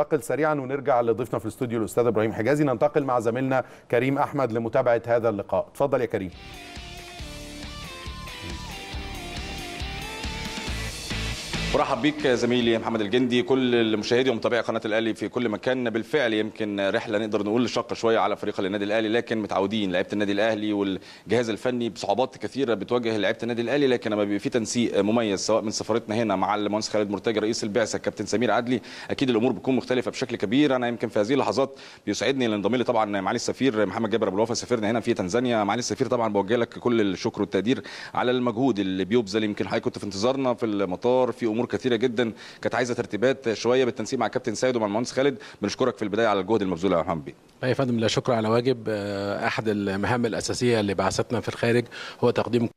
ننتقل سريعا ونرجع لضيفنا في الاستوديو الاستاذ ابراهيم حجازي ننتقل مع زميلنا كريم احمد لمتابعه هذا اللقاء اتفضل يا كريم ورحب بيك زميلي محمد الجندي كل المشاهدين ومتابعي قناه الاهلي في كل مكان بالفعل يمكن رحله نقدر نقول شاقه شويه على فريق النادي الاهلي لكن متعودين لعيبه النادي الاهلي والجهاز الفني بصعوبات كثيره بتواجه لعيبه النادي الاهلي لكن لما بيبقى في تنسيق مميز سواء من سفارتنا هنا مع المهندس خالد مرتجى رئيس البعثه كابتن سمير عدلي اكيد الامور بتكون مختلفه بشكل كبير انا يمكن في هذه اللحظات بيسعدني اللي انضم لي طبعا معالي السفير محمد جابر ابو الوفا سفيرنا هنا في تنزانيا معالي السفير طبعا بوجه لك كل الشكر والتقدير على المجهود اللي بيبذل يمكن حضرتك كنت في انتظارنا في المطار في امور كثيره جدا كانت عايزه ترتيبات شويه بالتنسيق مع كابتن سيد ومع المهندس خالد بنشكرك في البدايه على الجهد المبذول يا محمد يا فندم لا شكر على واجب آه، احد المهام الاساسيه اللي بعثتنا في الخارج هو تقديم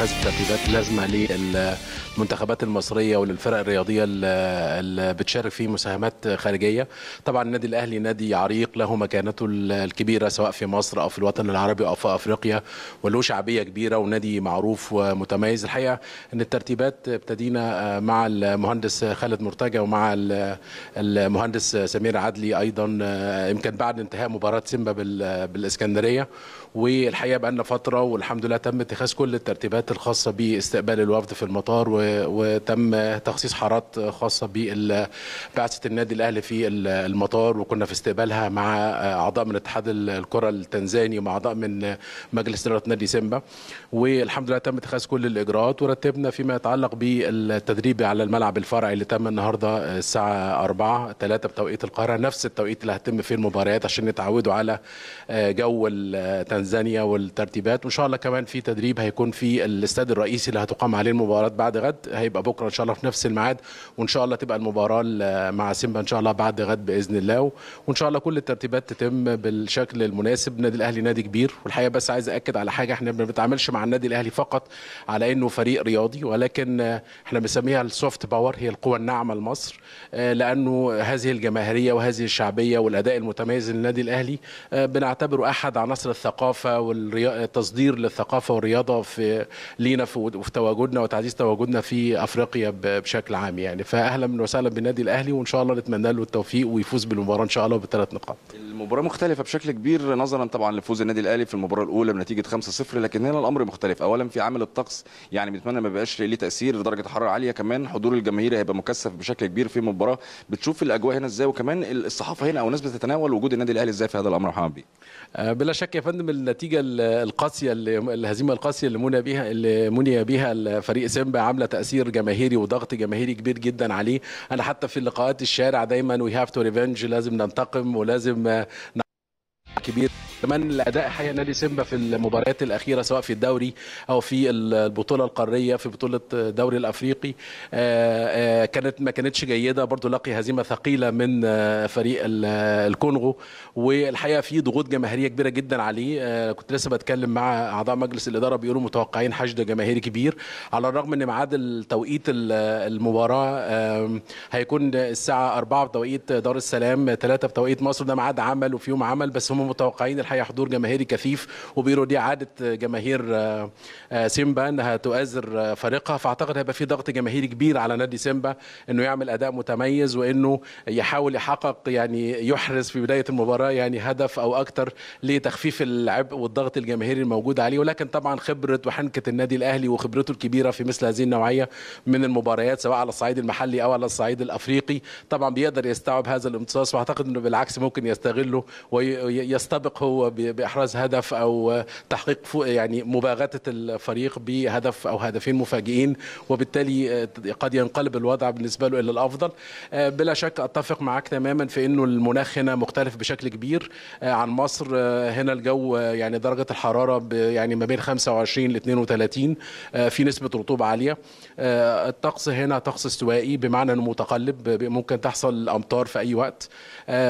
اتخاذ الترتيبات اللازمه للمنتخبات المصريه وللفرق الرياضيه اللي بتشارك في مساهمات خارجيه طبعا النادي الاهلي نادي عريق له مكانته الكبيره سواء في مصر او في الوطن العربي او في افريقيا وله شعبيه كبيره ونادي معروف ومتميز الحقيقه ان الترتيبات ابتدينا آه، مع المهندس خالد مرتجى ومع المهندس سمير عدلي ايضا آه، يمكن بعد انتهاء مباراه سيمبا بالاسكندريه والحقيقه بقى لنا فتره والحمد لله تم اتخاذ كل الترتيبات الخاصة باستقبال الوفد في المطار وتم تخصيص حارات خاصة ببعثة النادي الأهلي في المطار وكنا في استقبالها مع أعضاء من اتحاد الكرة التنزاني ومع أعضاء من مجلس إدارة نادي سيمبا والحمد لله تم اتخاذ كل الإجراءات ورتبنا فيما يتعلق بالتدريب على الملعب الفرعي اللي تم النهاردة الساعة 4 3 بتوقيت القاهرة نفس التوقيت اللي هتم فيه المباريات عشان يتعودوا على جو تنزانيا والترتيبات وإن شاء الله كمان في تدريب هيكون في الاستاد الرئيسي اللي هتقام عليه المباراه بعد غد هيبقى بكره ان شاء الله في نفس الميعاد وان شاء الله تبقى المباراه مع سيمبا ان شاء الله بعد غد باذن الله وان شاء الله كل الترتيبات تتم بالشكل المناسب النادي الاهلي نادي كبير والحقيقه بس عايز اكد على حاجه احنا ما بنتعاملش مع النادي الاهلي فقط على انه فريق رياضي ولكن احنا بنسميها السوفت باور هي القوه الناعمه لمصر آه، لانه هذه الجماهيريه وهذه الشعبيه والاداء المتميز للنادي الاهلي آه، بنعتبره احد عناصر الثقافه والتصدير للثقافه والرياضه في لينا في تواجدنا وتعزيز تواجدنا في افريقيا بشكل عام يعني فاهلا وسهلا بالنادي الاهلي وان شاء الله نتمنى له التوفيق ويفوز بالمباراه ان شاء الله بثلاث نقاط المباراه مختلفه بشكل كبير نظرا طبعا لفوز النادي الاهلي في المباراه الاولى بنتيجه 5-0 لكن هنا الامر مختلف اولا في عامل الطقس يعني بنتمنى ما يبقاش ليه تاثير درجه الحراره عاليه كمان حضور الجماهير هيبقى مكثف بشكل كبير في المباراه بتشوف الاجواء هنا ازاي وكمان الصحافه هنا او الناس بتتناول وجود النادي الاهلي ازاي في هذا الامر محمد بيه آه، بلا شك يا فندم النتيجه القاسيه الهزيمه القاسيه اللي منى بيها اللي مني بها الفريق سيمبا عامله تاثير جماهيري وضغط جماهيري كبير جدا عليه انا حتى في اللقاءات الشارع دايما وي هاف تو ريفنج لازم ننتقم ولازم كبير كمان الاداء حقيقه نادي سيمبا في المباريات الاخيره سواء في الدوري او في البطوله القاريه في بطوله الدوري الافريقي آه، آه، كانت ما كانتش جيده برضو لقي هزيمه ثقيله من آه، فريق الكونغو والحقيقه في ضغوط جماهيريه كبيره جدا عليه كنت لسه بتكلم مع اعضاء مجلس الاداره بيقولوا متوقعين حشد جماهيري كبير على الرغم ان ميعاد التوقيت المباراه هيكون الساعه 4 بتوقيت دار السلام 3 بتوقيت مصر ده ميعاد عمل وفي يوم عمل بس هم متوقعين الناحيه حضور جماهيري كثيف دي عاده جماهير آه، آه، سيمبا انها تؤازر آه، فريقها فاعتقد هيبقى في ضغط جماهيري كبير على نادي سيمبا انه يعمل اداء متميز وانه يحاول يحقق يعني يحرز في بدايه المباراه يعني هدف او اكثر لتخفيف العبء والضغط الجماهيري الموجود عليه ولكن طبعا خبره وحنكه النادي الاهلي وخبرته الكبيره في مثل هذه النوعيه من المباريات سواء على الصعيد المحلي او على الصعيد الافريقي طبعا بيقدر يستوعب هذا الامتصاص واعتقد انه بالعكس ممكن يستغله ويستبق هو باحراز هدف او تحقيق يعني مباغته الفريق بهدف او هدفين مفاجئين وبالتالي آه، قد ينقلب الوضع بالنسبه له الى الافضل آه، بلا شك اتفق معاك تماما في انه المناخ هنا مختلف بشكل كبير آه، عن مصر هنا الجو يعني درجه الحراره يعني ما بين 25 ل 32 في نسبه رطوبه عاليه الطقس هنا طقس استوائي بمعنى انه متقلب ممكن تحصل امطار في اي وقت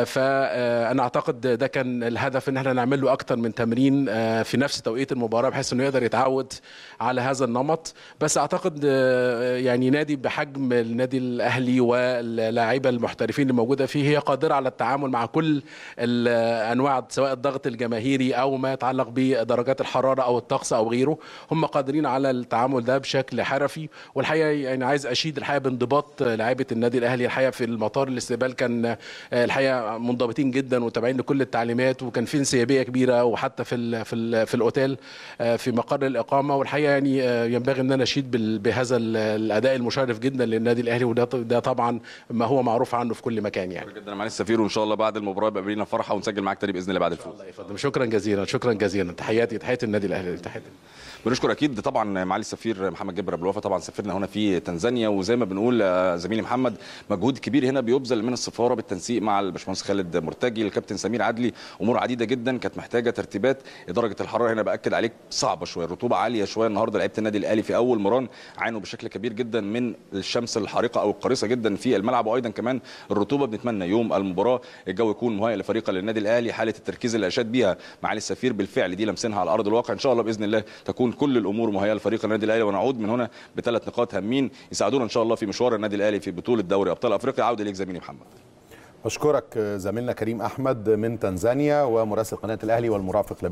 فانا اعتقد ده كان الهدف ان احنا نعمل له اكتر من تمرين آه، في نفس توقيت المباراه بحيث انه يقدر يتعود على هذا النمط بس اعتقد آه، يعني نادي بحجم النادي الاهلي واللاعيبه المحترفين اللي موجوده فيه هي قادره على التعامل مع كل انواع سواء الضغط الجماهيري او ما يتعلق بدرجات الحراره او الطقس او غيره هم قادرين على التعامل ده بشكل حرفي والحقيقه يعني عايز اشيد الحقيقه بانضباط لاعيبه النادي الاهلي الحقيقه في المطار الاستقبال كان آه، الحقيقه منضبطين جدا وتابعين لكل التعليمات وكان في انسيابيه اجنبيه كبيره وحتى في الـ في الـ في الاوتيل آه، في مقر الاقامه والحقيقه يعني آه، ينبغي ان انا اشيد بهذا الاداء المشرف جدا للنادي الاهلي وده ده طبعا ما هو معروف عنه في كل مكان يعني جدا معالي السفير وان شاء الله بعد المباراه يبقى لنا فرحه ونسجل معاك تاني باذن الله بعد الفوز شكرا جزيلا شكرا جزيلا تحياتي تحياتي النادي الاهلي تحياتي بنشكر اكيد طبعا معالي السفير محمد جابر ابو طبعا سفيرنا هنا في تنزانيا وزي ما بنقول آه، زميلي محمد مجهود كبير هنا بيبذل من السفاره بالتنسيق مع الباشمهندس خالد مرتجي الكابتن سمير عدلي امور عديده جدا كانت محتاجه ترتيبات درجه الحراره هنا باكد عليك صعبه شويه الرطوبه عاليه شويه النهارده لعيبه النادي الاهلي في اول مران عانوا بشكل كبير جدا من الشمس الحارقه او القارصه جدا في الملعب وايضا كمان الرطوبه بنتمنى يوم المباراه الجو يكون مهيئ لفريق النادي الاهلي حاله التركيز اللي اشاد بيها معالي السفير بالفعل دي لمسينها على ارض الواقع ان شاء الله باذن الله تكون كل الامور مهيئه لفريق النادي الاهلي ونعود من هنا بثلاث نقاط هامين يساعدونا ان شاء الله في مشوار النادي الاهلي في بطوله دوري ابطال افريقيا عوده ليك زميلي محمد أشكرك زميلنا كريم أحمد من تنزانيا ومراسل قناة الأهلي والمرافق